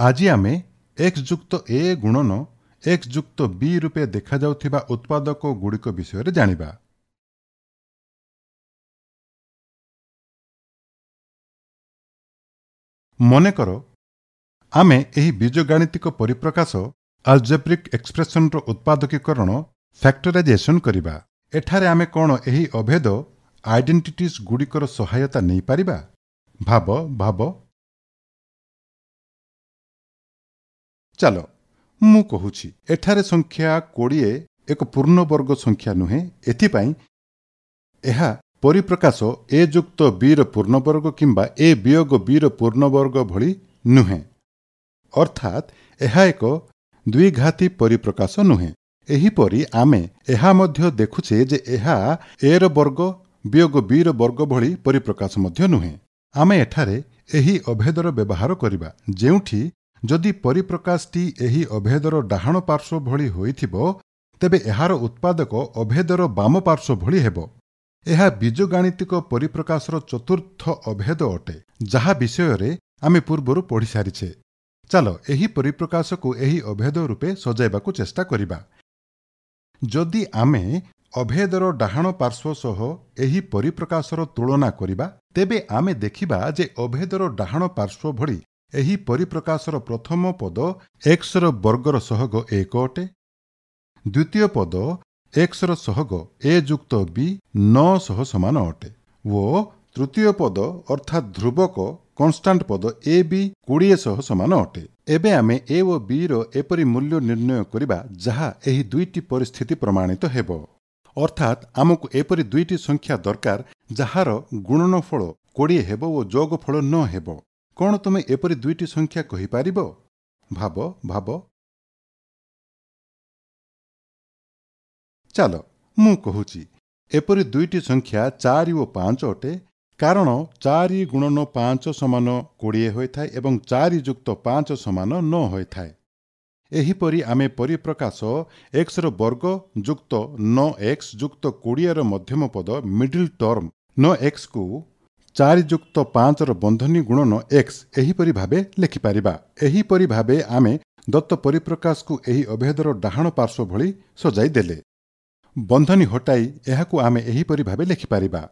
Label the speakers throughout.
Speaker 1: ଆଜି ଆମେ ଏକ୍ସ ଯୁକ୍ତ ଏ ଗୁଣନ ଏକ୍ସ ଯୁକ୍ତ ବି ରୂପେ ଦେଖାଯାଉଥିବା ଉତ୍ପାଦକ ଗୁଡ଼ିକ ବିଷୟରେ ଜାଣିବା ମନେକର ଆମେ ଏହି ଗାଣିତିକ ପରିପ୍ରକାଶ ଆଲଜେବ୍ରିକ୍ ଏକ୍ସପ୍ରେସନ୍ର ଉତ୍ପାଦକୀକରଣ ଫ୍ୟାକ୍ଟରାଇଜେସନ୍ କରିବା ଏଠାରେ ଆମେ କ'ଣ ଏହି ଅଭେଦ ଆଇଡେଣ୍ଟିଟିସ୍ ଗୁଡ଼ିକର ସହାୟତା ନେଇପାରିବା ଭାବ ଭାବ ଚାଲ ମୁଁ କହୁଛି ଏଠାରେ ସଂଖ୍ୟା କୋଡ଼ିଏ ଏକ ପୂର୍ଣ୍ଣବର୍ଗ ସଂଖ୍ୟା ନୁହେଁ ଏଥିପାଇଁ ଏହା ପରିପ୍ରକାଶ ଏ ଯୁକ୍ତ ବିର ପୂର୍ଣ୍ଣବର୍ଗ କିମ୍ବା ଏ ବିୟୋଗ ବିର ପୂର୍ଣ୍ଣବର୍ଗ ଭଳି ନୁହେଁ ଅର୍ଥାତ୍ ଏହା ଏକ ଦ୍ୱିଘାତୀ ପରିପ୍ରକାଶ ନୁହେଁ ଏହିପରି ଆମେ ଏହା ମଧ୍ୟ ଦେଖୁଛେ ଯେ ଏହା ଏର ବର୍ଗ ବିୟୋଗ ବିର ବର୍ଗ ଭଳି ପରିପ୍ରକାଶ ମଧ୍ୟ ନୁହେଁ ଆମେ ଏଠାରେ ଏହି ଅଭେଦର ବ୍ୟବହାର କରିବା ଯେଉଁଠି ଯଦି ପରିପ୍ରକାଶଟି ଏହି ଅଭେଦର ଡାହାଣ ପାର୍ଶ୍ୱ ଭଳି ହୋଇଥିବ ତେବେ ଏହାର ଉତ୍ପାଦକ ଅଭେଦର ବାମ ପାର୍ଶ୍ୱ ଭଳି ହେବ ଏହା ବିଜୁ ବିଜୁଗାଣିତିକ ପରିପ୍ରକାଶର ଚତୁର୍ଥ ଅଭେଦ ଅଟେ ଯାହା ବିଷୟରେ ଆମେ ପୂର୍ବରୁ ପଢ଼ିସାରିଛେ ଚାଲ ଏହି ପରିପ୍ରକାଶକୁ ଏହି ଅଭେଦ ରୂପେ ସଜାଇବାକୁ ଚେଷ୍ଟା କରିବା ଯଦି ଆମେ ଅଭେଦର ଡାହାଣ ପାର୍ଶ୍ୱ ସହ ଏହି ପରିପ୍ରକାଶର ତୁଳନା କରିବା ତେବେ ଆମେ ଦେଖିବା ଯେ ଅଭେଦର ଡାହାଣ ପାର୍ଶ୍ୱ ଭଳି ଏହି ପରିପ୍ରକାଶର ପ୍ରଥମ ପଦ ଏକ୍ସର ବର୍ଗର ସହଗ ଏକ ଅଟେ ଦ୍ୱିତୀୟ ପଦ ଏକ୍ସର ସହଗ ଏ ଯୁକ୍ତ ବି ନଅ ସହ ସମାନ ଅଟେ ଓ ତୃତୀୟ ପଦ ଅର୍ଥାତ୍ ଧ୍ରୁବକ କନଷ୍ଟାଣ୍ଟ ପଦ ଏ ବି କୋଡ଼ିଏ ସହ ସମାନ ଅଟେ ଏବେ ଆମେ ଏ ଓ ବିର ଏପରି ମୂଲ୍ୟ ନିର୍ଣ୍ଣୟ କରିବା ଯାହା ଏହି ଦୁଇଟି ପରିସ୍ଥିତି ପ୍ରମାଣିତ ହେବ ଅର୍ଥାତ୍ ଆମକୁ ଏପରି ଦୁଇଟି ସଂଖ୍ୟା ଦରକାର ଯାହାର ଗୁଣନଫଳ କୋଡ଼ିଏ ହେବ ଓ ଯୋଗଫଳ ନ ହେବ କ'ଣ ତୁମେ ଏପରି ଦୁଇଟି ସଂଖ୍ୟା କହିପାରିବ ଭାବ ଭାବ ଚାଲ ମୁଁ କହୁଛି ଏପରି ଦୁଇଟି ସଂଖ୍ୟା ଚାରି ଓ ପାଞ୍ଚ ଅଟେ କାରଣ ଚାରି ଗୁଣ ନ ପାଞ୍ଚ ସମାନ କୋଡ଼ିଏ ହୋଇଥାଏ ଏବଂ ଚାରି ଯୁକ୍ତ ପାଞ୍ଚ ସମାନ ନ ହୋଇଥାଏ ଏହିପରି ଆମେ ପରିପ୍ରକାଶ ଏକ୍ସର ବର୍ଗ ଯୁକ୍ତ ନ ଏକ୍ସ ଯୁକ୍ତ କୋଡ଼ିଏର ମଧ୍ୟମ ପଦ ମିଡିଲ୍ ଟର୍ମ ନ ଏକ୍ସକୁ ଚାରି ଯୁକ୍ତ ପାଞ୍ଚର ବନ୍ଧନୀ ଗୁଣନ ଏକ୍ସ ଏହିପରି ଭାବେ ଲେଖିପାରିବା ଏହିପରି ଭାବେ ଆମେ ଦତ୍ତ ପରିପ୍ରକାଶକୁ ଏହି ଅଭେଦର ଡାହାଣ ପାର୍ଶ୍ୱ ଭଳି ସଜାଇ ଦେଲେ ବନ୍ଧନୀ ହଟାଇ ଏହାକୁ ଆମେ ଏହିପରି ଭାବେ ଲେଖିପାରିବା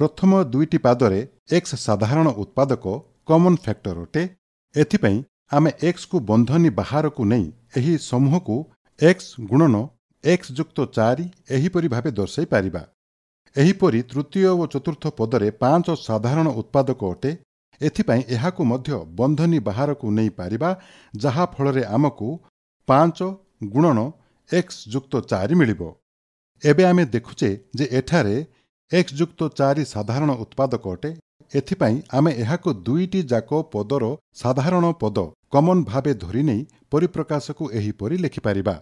Speaker 1: ପ୍ରଥମ ଦୁଇଟି ପାଦରେ ଏକ୍ସ ସାଧାରଣ ଉତ୍ପାଦକ କମନ୍ ଫ୍ୟାକ୍ଟର ଅଟେ ଏଥିପାଇଁ ଆମେ ଏକ୍ସକୁ ବନ୍ଧନୀ ବାହାରକୁ ନେଇ ଏହି ସମୂହକୁ ଏକ୍ସ ଗୁଣନ ଏକ୍ସ ଯୁକ୍ତ ଚାରି ଏହିପରି ଭାବେ ଦର୍ଶାଇ ପାରିବା ଏହିପରି ତୃତୀୟ ଓ ଚତୁର୍ଥ ପଦରେ ପାଞ୍ଚ ସାଧାରଣ ଉତ୍ପାଦକ ଅଟେ ଏଥିପାଇଁ ଏହାକୁ ମଧ୍ୟ ବନ୍ଧନୀ ବାହାରକୁ ନେଇପାରିବା ଯାହାଫଳରେ ଆମକୁ ପାଞ୍ଚ ଗୁଣନ ଏକ୍ସ ଯୁକ୍ତ ଚାରି ମିଳିବ ଏବେ ଆମେ ଦେଖୁଛେ ଯେ ଏଠାରେ ଏକ୍ସ ଯୁକ୍ତ ଚାରି ସାଧାରଣ ଉତ୍ପାଦକ ଅଟେ ଏଥିପାଇଁ ଆମେ ଏହାକୁ ଦୁଇଟି ଯାକ ପଦର ସାଧାରଣ ପଦ କମନ୍ ଭାବେ ଧରି ନେଇ ପରିପ୍ରକାଶକୁ ଏହିପରି ଲେଖିପାରିବା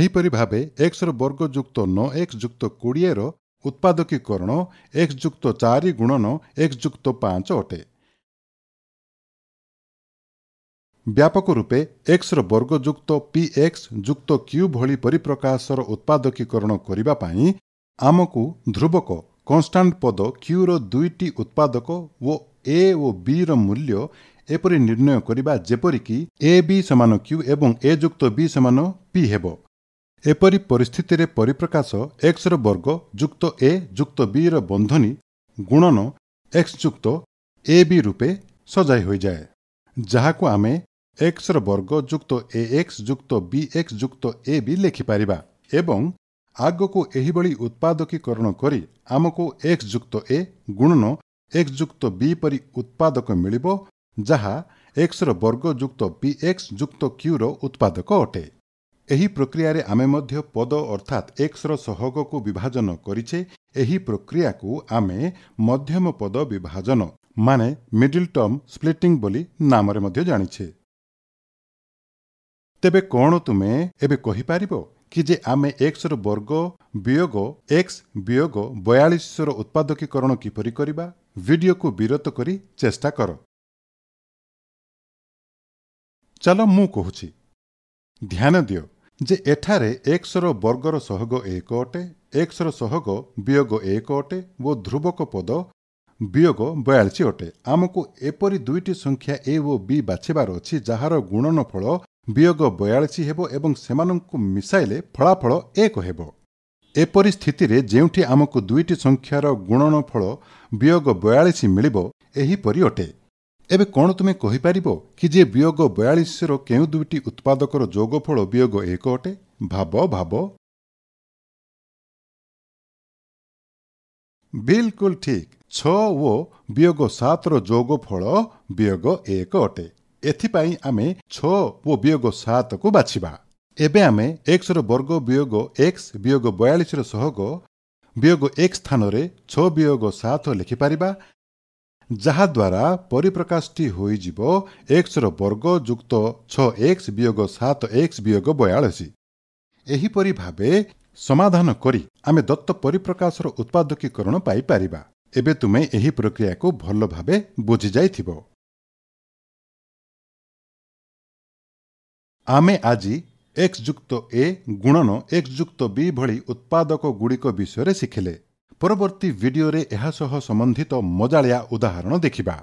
Speaker 1: ଏହିପରି ଭାବେ ଏକ୍ସର ବର୍ଗ ଯୁକ୍ତ ନ ଏକ୍ସ ଯୁକ୍ତ କୋଡ଼ିଏର ଉତ୍ପାଦକୀକରଣ ଏକ୍ସ ଯୁକ୍ତ ଚାରି ଗୁଣନ ଏକ୍ସ ଯୁକ୍ତ ପାଞ୍ଚ ଅଟେ ବ୍ୟାପକ ରୂପେ ଏକ୍ସର ବର୍ଗଯୁକ୍ତ ପି ଏକ୍ସ ଯୁକ୍ତ କ୍ୟୁ ଭଳି ପରିପ୍ରକାଶର ଉତ୍ପାଦକୀକରଣ କରିବା ପାଇଁ ଆମକୁ ଧ୍ରୁବକ କନଷ୍ଟାଣ୍ଟ ପଦ କ୍ୟୁର ଦୁଇଟି ଉତ୍ପାଦକ ଓ ଏ ଓ ବିର ମୂଲ୍ୟ ଏପରି ନିର୍ଣ୍ଣୟ କରିବା ଯେପରିକି ଏ ବି ସମାନ କ୍ୟୁ ଏବଂ ଏ ଯୁକ୍ତ ବି ସମାନ ପି ହେବ ଏପରି ପରିସ୍ଥିତିରେ ପରିପ୍ରକାଶ ଏକ୍ସର ବର୍ଗ ଯୁକ୍ତ ଏ ଯୁକ୍ତ ବିର ବନ୍ଧନୀ ଗୁଣନ ଏକ୍ସ ଯୁକ୍ତ ଏ ବି ରୂପେ ସଜାଇ ହୋଇଯାଏ ଯାହାକୁ ଆମେ ଏକ୍ସର ବର୍ଗ ଯୁକ୍ତ ଏ ଏକ୍ସ ଯୁକ୍ତ ବି ଏକ୍ସ ଯୁକ୍ତ ଏ ବି ଲେଖିପାରିବା ଏବଂ ଆଗକୁ ଏହିଭଳି ଉତ୍ପାଦକୀକରଣ କରି ଆମକୁ ଏକ୍ସ ଯୁକ୍ତ ଏ ଗୁଣନ ଏକ୍ସ ଯୁକ୍ତ ବି ପରି ଉତ୍ପାଦକ ମିଳିବ ଯାହା ଏକ୍ସର ବର୍ଗ ଯୁକ୍ତ ବି ଏକ୍ସ ଯୁକ୍ତ କ୍ୟୁର ଉତ୍ପାଦକ ଅଟେ ଏହି ପ୍ରକ୍ରିୟାରେ ଆମେ ମଧ୍ୟ ପଦ ଅର୍ଥାତ୍ ଏକ୍ସର ସହଗକୁ ବିଭାଜନ କରିଛେ ଏହି ପ୍ରକ୍ରିୟାକୁ ଆମେ ମଧ୍ୟମ ପଦ ବିଭାଜନ ମାନେ ମିଡିଲ୍ ଟର୍ମ ସ୍ପ୍ଲିଟିଂ ବୋଲି ନାମରେ ମଧ୍ୟ ଜାଣିଛେ ତେବେ କ'ଣ ତୁମେ ଏବେ କହିପାରିବ କି ଯେ ଆମେ ଏକ୍ସର ବର୍ଗ ବିୟୋଗ ଏକ୍ସ ବିୟୋଗ ବୟାଳିଶର ଉତ୍ପାଦକୀକରଣ କିପରି କରିବା ଭିଡ଼ିଓକୁ ବିରତ କରି ଚେଷ୍ଟା କର ଚାଲ ମୁଁ କହୁଛି ଧ୍ୟାନ ଦିଅ ଯେ ଏଠାରେ ଏକ୍ସର ବର୍ଗର ସହଗ ଏକ ଅଟେ ଏକ୍ସର ସହଗ ବିୟୋଗ ଏକ ଅଟେ ଓ ଧ୍ରୁବକ ପଦ ବିୟୋଗ ବୟାଳିଶ ଅଟେ ଆମକୁ ଏପରି ଦୁଇଟି ସଂଖ୍ୟା ଏ ଓ ବି ବାଛିବାର ଅଛି ଯାହାର ଗୁଣନଫଳ ବିୟୋଗ ବୟାଳିଶ ହେବ ଏବଂ ସେମାନଙ୍କୁ ମିଶାଇଲେ ଫଳାଫଳ ଏକ ହେବ ଏପରି ସ୍ଥିତିରେ ଯେଉଁଠି ଆମକୁ ଦୁଇଟି ସଂଖ୍ୟାର ଗୁଣନଫଳ ବିୟୋଗ ବୟାଳିଶ ମିଳିବ ଏହିପରି ଅଟେ ଏବେ କ'ଣ ତୁମେ କହିପାରିବ କି ଯେ ବିୟୋଗ ବୟାଳିଶର କେଉଁ ଦୁଇଟି ଉତ୍ପାଦକର ଯୋଗଫଳ ବିୟୋଗ ଏକ ଅଟେ ଭାବ ଭାବ ବିଲକୁଲ ଠିକ୍ ଛଅ ଓ ବିୟୋଗ ସାତର ଯୋଗ ଫଳ ବିୟୋଗ ଏକ ଅଟେ ଏଥିପାଇଁ ଆମେ ଛଅ ଓ ବିୟୋଗ ସାତକୁ ବାଛିବା ଏବେ ଆମେ ଏକ୍ସର ବର୍ଗ ବିୟୋଗ ଏକ୍ସ ବିୟୋଗ ବୟାଳିଶର ସହଗ ବିୟୋଗ ଏକ୍ସ ସ୍ଥାନରେ ଛଅ ବିୟୋଗ ସାତ ଲେଖିପାରିବା ଯାହାଦ୍ୱାରା ପରିପ୍ରକାଶଟି ହୋଇଯିବ ଏକ୍ସର ବର୍ଗ ଯୁକ୍ତ ଛଅ ଏକ୍ସ ବିୟୋଗ ସାତ ଏକ୍ସ ବିୟୋଗ ବୟାଳିଶି ଏହିପରି ଭାବେ ସମାଧାନ କରି ଆମେ ଦତ୍ତ ପରିପ୍ରକାଶର ଉତ୍ପାଦକୀକରଣ ପାଇପାରିବା ଏବେ ତୁମେ ଏହି ପ୍ରକ୍ରିୟାକୁ ଭଲ ଭାବେ ବୁଝିଯାଇଥିବ ଆମେ ଆଜି ଏକ୍ସ ଯୁକ୍ତ ଏ ଗୁଣନ ଏକ୍ସ ଯୁକ୍ତ ବି ଭଳି ଉତ୍ପାଦକଗୁଡ଼ିକ ବିଷୟରେ ଶିଖିଲେ ପରବର୍ତ୍ତୀ ଭିଡ଼ିଓରେ ଏହା ସହ ସମ୍ବନ୍ଧିତ ମଜାଳିଆ ଉଦାହରଣ ଦେଖିବା